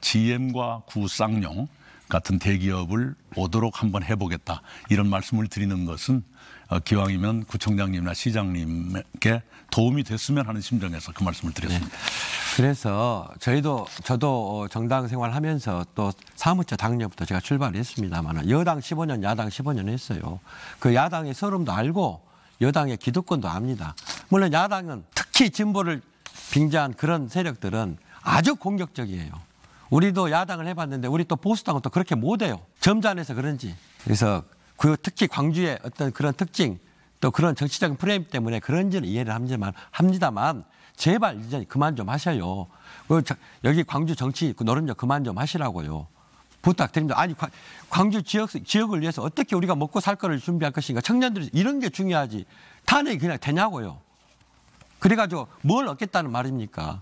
GM과 구쌍용 같은 대기업을 오도록 한번 해보겠다 이런 말씀을 드리는 것은 어, 기왕이면 구청장님이나 시장님께 도움이 됐으면 하는 심정에서 그 말씀을 드렸습니다. 네. 그래서 저희도 저도 어, 정당 생활하면서 또 사무처 당내부터 제가 출발했습니다만 여당 15년, 야당 15년 했어요. 그 야당의 서름도 알고 여당의 기득권도 압니다. 물론 야당은 특히 진보를 빙자한 그런 세력들은 아주 공격적이에요. 우리도 야당을 해봤는데 우리 또 보수당은 또 그렇게 못해요. 점잖해서 그런지. 그래서 그 특히 광주의 어떤 그런 특징 또 그런 정치적인 프레임 때문에 그런지는 이해를 합니다만, 합니다만 제발 이제 그만 좀 하셔요. 그 여기 광주 정치 그 노름자 그만 좀 하시라고요. 부탁드립니다. 아니 광주 지역 지역을 위해서 어떻게 우리가 먹고 살 거를 준비할 것인가? 청년들이 이런 게 중요하지. 탄핵이 그냥 되냐고요. 그래가지고 뭘 얻겠다는 말입니까?